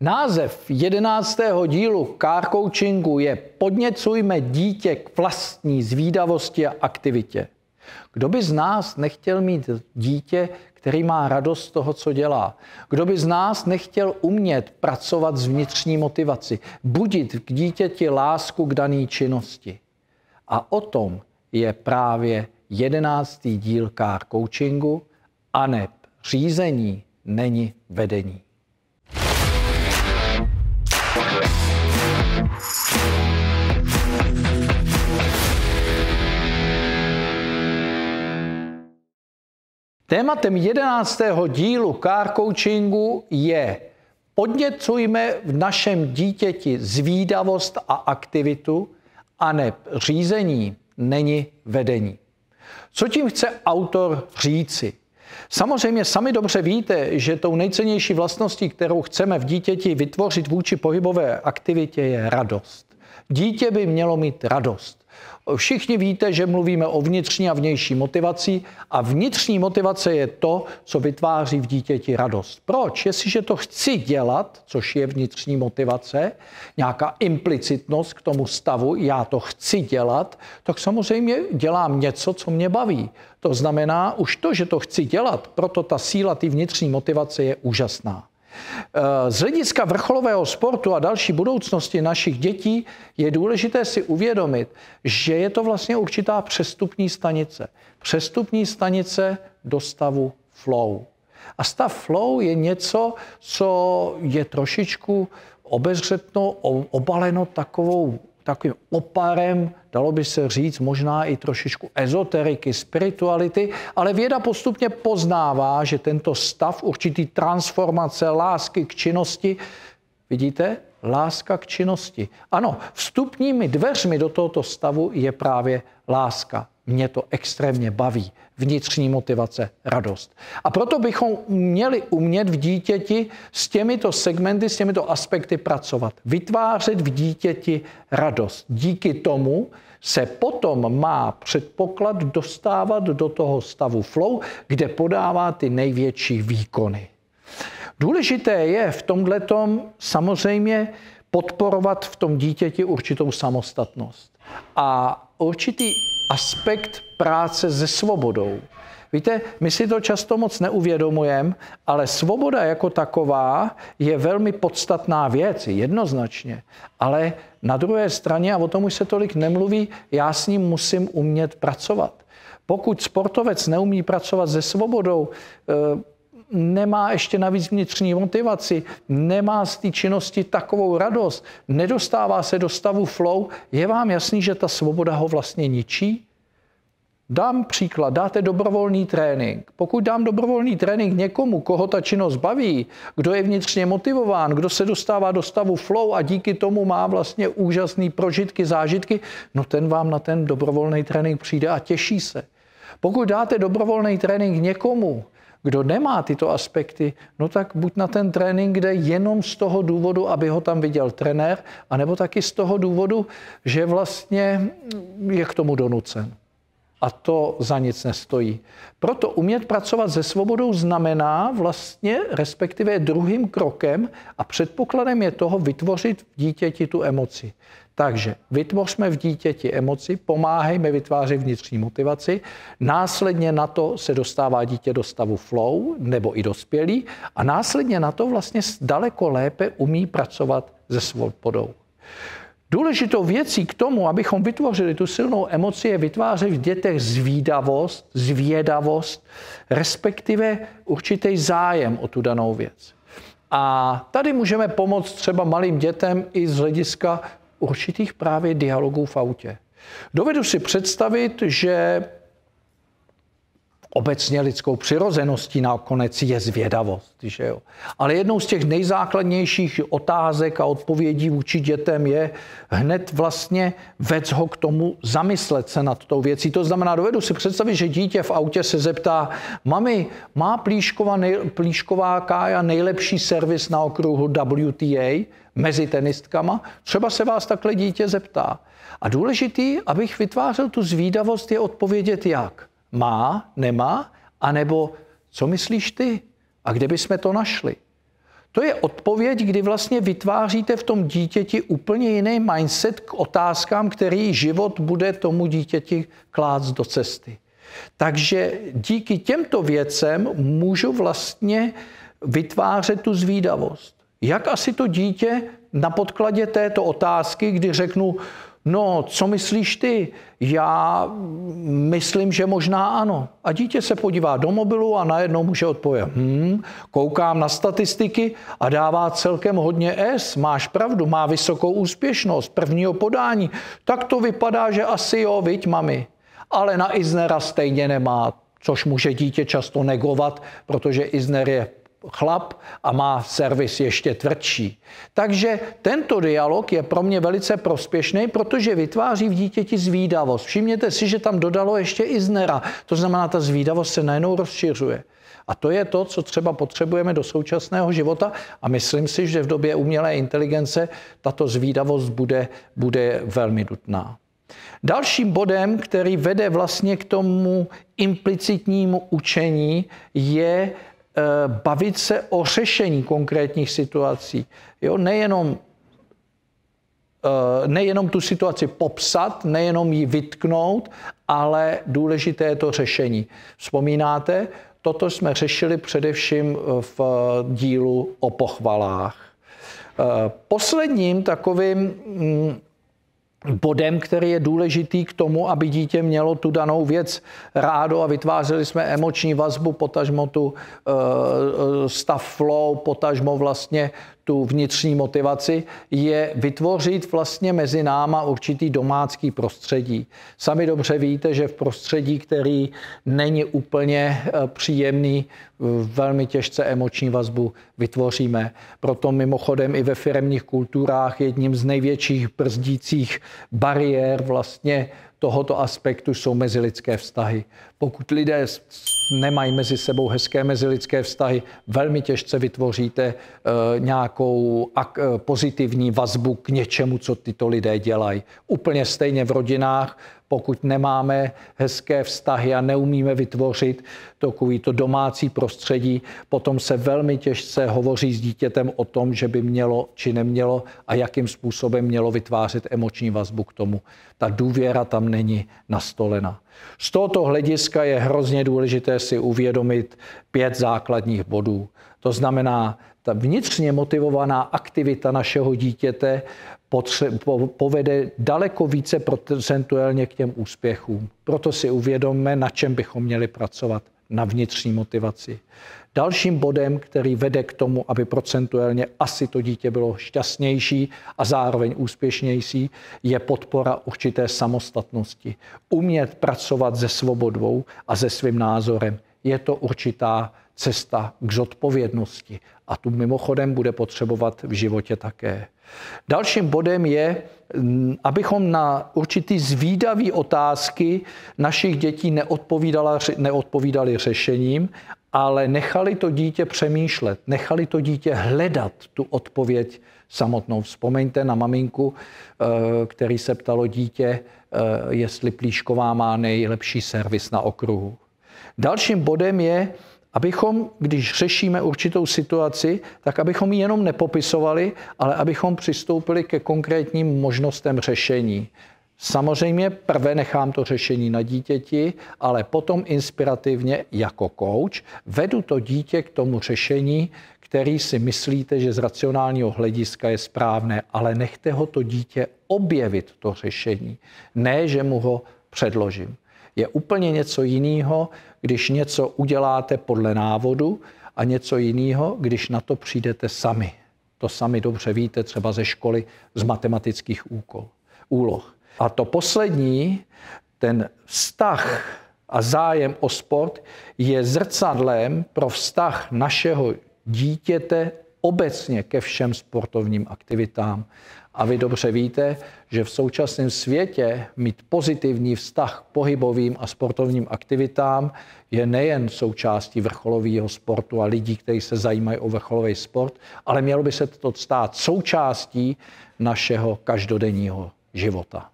Název jedenáctého dílu Car Coachingu je Podněcujme dítě k vlastní zvídavosti a aktivitě. Kdo by z nás nechtěl mít dítě, který má radost z toho, co dělá? Kdo by z nás nechtěl umět pracovat s vnitřní motivaci, budit k dítěti lásku k dané činnosti? A o tom je právě jedenáctý díl Car Coachingu a řízení není vedení. Tématem jedenáctého dílu Car Coachingu je podněcujme v našem dítěti zvídavost a aktivitu a ne řízení není vedení. Co tím chce autor říci? Samozřejmě sami dobře víte, že tou nejcennější vlastností, kterou chceme v dítěti vytvořit vůči pohybové aktivitě, je radost. Dítě by mělo mít radost. Všichni víte, že mluvíme o vnitřní a vnější motivaci a vnitřní motivace je to, co vytváří v dítěti radost. Proč? Jestliže to chci dělat, což je vnitřní motivace, nějaká implicitnost k tomu stavu, já to chci dělat, tak samozřejmě dělám něco, co mě baví. To znamená už to, že to chci dělat, proto ta síla, ty vnitřní motivace je úžasná. Eh, z hlediska vrcholového sportu a další budoucnosti našich dětí je důležité si uvědomit, že je to vlastně určitá přestupní stanice. Přestupní stanice do stavu flow. A stav flow je něco, co je trošičku obezřetno obaleno takovou takovým oparem, dalo by se říct, možná i trošičku ezoteriky, spirituality, ale věda postupně poznává, že tento stav určitý transformace lásky k činnosti, vidíte, láska k činnosti. Ano, vstupními dveřmi do tohoto stavu je právě láska. Mě to extrémně baví. Vnitřní motivace, radost. A proto bychom měli umět v dítěti s těmito segmenty, s těmito aspekty pracovat. Vytvářet v dítěti radost. Díky tomu se potom má předpoklad dostávat do toho stavu flow, kde podává ty největší výkony. Důležité je v tom samozřejmě podporovat v tom dítěti určitou samostatnost. A určitý aspekt práce se svobodou. Víte, my si to často moc neuvědomujeme, ale svoboda jako taková je velmi podstatná věc, jednoznačně. Ale na druhé straně, a o tom už se tolik nemluví, já s ním musím umět pracovat. Pokud sportovec neumí pracovat se svobodou, eh, nemá ještě navíc vnitřní motivaci, nemá z té činnosti takovou radost, nedostává se do stavu flow, je vám jasný, že ta svoboda ho vlastně ničí? Dám příklad, dáte dobrovolný trénink. Pokud dám dobrovolný trénink někomu, koho ta činnost baví, kdo je vnitřně motivován, kdo se dostává do stavu flow a díky tomu má vlastně úžasné prožitky, zážitky, no ten vám na ten dobrovolný trénink přijde a těší se. Pokud dáte dobrovolný trénink někomu, kdo nemá tyto aspekty, no tak buď na ten trénink jde jenom z toho důvodu, aby ho tam viděl trenér, anebo taky z toho důvodu, že vlastně je k tomu donucen. A to za nic nestojí. Proto umět pracovat se svobodou znamená vlastně, respektive druhým krokem a předpokladem je toho vytvořit v dítěti tu emoci. Takže vytvořme v dítěti emoci, pomáhejme vytvářet vnitřní motivaci, následně na to se dostává dítě do stavu flow nebo i dospělý a následně na to vlastně daleko lépe umí pracovat se svobodou. Důležitou věcí k tomu, abychom vytvořili tu silnou emoci, je vytvářet v dětech zvídavost, zvědavost, respektive určitý zájem o tu danou věc. A tady můžeme pomoct třeba malým dětem i z hlediska určitých právě dialogů v autě. Dovedu si představit, že obecně lidskou přirozeností nakonec je zvědavost. Že jo? Ale jednou z těch nejzákladnějších otázek a odpovědí vůči dětem je hned vlastně vec ho k tomu zamyslet se nad tou věcí. To znamená, dovedu si představit, že dítě v autě se zeptá, mami, má plíšková, nej, plíšková kája nejlepší servis na okruhu WTA mezi tenistkama? Třeba se vás takhle dítě zeptá. A důležitý, abych vytvářel tu zvídavost, je odpovědět jak. Má, nemá? A nebo co myslíš ty? A kde bychom to našli? To je odpověď, kdy vlastně vytváříte v tom dítěti úplně jiný mindset k otázkám, který život bude tomu dítěti klást do cesty. Takže díky těmto věcem můžu vlastně vytvářet tu zvídavost. Jak asi to dítě na podkladě této otázky, kdy řeknu, No, co myslíš ty? Já myslím, že možná ano. A dítě se podívá do mobilu a najednou může odpovědět, hmm, koukám na statistiky a dává celkem hodně S, máš pravdu, má vysokou úspěšnost prvního podání. Tak to vypadá, že asi jo, viď, mami. Ale na Iznera stejně nemá, což může dítě často negovat, protože Izner je chlap a má servis ještě tvrdší. Takže tento dialog je pro mě velice prospěšný, protože vytváří v dítěti zvídavost. Všimněte si, že tam dodalo ještě i znera. To znamená, ta zvídavost se najednou rozšiřuje. A to je to, co třeba potřebujeme do současného života a myslím si, že v době umělé inteligence tato zvídavost bude, bude velmi nutná. Dalším bodem, který vede vlastně k tomu implicitnímu učení, je Eh, bavit se o řešení konkrétních situací. Jo? Nejenom, eh, nejenom tu situaci popsat, nejenom ji vytknout, ale důležité je to řešení. Vzpomínáte, toto jsme řešili především v dílu o pochvalách. Eh, posledním takovým mm, bodem, který je důležitý k tomu, aby dítě mělo tu danou věc rádo a vytvářeli jsme emoční vazbu, potažmo tu eh, eh, stav flow, potažmo vlastně tu vnitřní motivaci, je vytvořit vlastně mezi náma určitý domácký prostředí. Sami dobře víte, že v prostředí, který není úplně eh, příjemný, eh, velmi těžce emoční vazbu vytvoříme. Proto mimochodem i ve firemních kulturách jedním z největších brzdících bariér vlastně tohoto aspektu jsou mezilidské vztahy. Pokud lidé nemají mezi sebou hezké mezilidské vztahy, velmi těžce vytvoříte e, nějakou ak, eh, pozitivní vazbu k něčemu, co tyto lidé dělají. Úplně stejně v rodinách pokud nemáme hezké vztahy a neumíme vytvořit takový to domácí prostředí, potom se velmi těžce hovoří s dítětem o tom, že by mělo či nemělo a jakým způsobem mělo vytvářet emoční vazbu k tomu. Ta důvěra tam není nastolena. Z tohoto hlediska je hrozně důležité si uvědomit pět základních bodů. To znamená ta vnitřně motivovaná aktivita našeho dítěte povede daleko více procentuálně k těm úspěchům. Proto si uvědomme, na čem bychom měli pracovat na vnitřní motivaci. Dalším bodem, který vede k tomu, aby procentuálně asi to dítě bylo šťastnější a zároveň úspěšnější, je podpora určité samostatnosti. Umět pracovat se svobodou a se svým názorem. Je to určitá cesta k zodpovědnosti. A tu mimochodem bude potřebovat v životě také. Dalším bodem je, mm, abychom na určitý zvídavý otázky našich dětí neodpovídali řešením, ale nechali to dítě přemýšlet, nechali to dítě hledat tu odpověď samotnou. Vzpomeňte na maminku, eh, který se ptalo dítě, eh, jestli plíšková má nejlepší servis na okruhu. Dalším bodem je, abychom, když řešíme určitou situaci, tak abychom ji jenom nepopisovali, ale abychom přistoupili ke konkrétním možnostem řešení. Samozřejmě prve nechám to řešení na dítěti, ale potom inspirativně jako kouč vedu to dítě k tomu řešení, který si myslíte, že z racionálního hlediska je správné, ale nechte ho to dítě objevit to řešení, ne, že mu ho předložím. Je úplně něco jiného, když něco uděláte podle návodu a něco jiného, když na to přijdete sami. To sami dobře víte třeba ze školy z matematických úkol, úloh. A to poslední, ten vztah a zájem o sport je zrcadlem pro vztah našeho dítěte obecně ke všem sportovním aktivitám. A vy dobře víte, že v současném světě mít pozitivní vztah k pohybovým a sportovním aktivitám je nejen součástí vrcholového sportu a lidí, kteří se zajímají o vrcholový sport, ale mělo by se to stát součástí našeho každodenního života.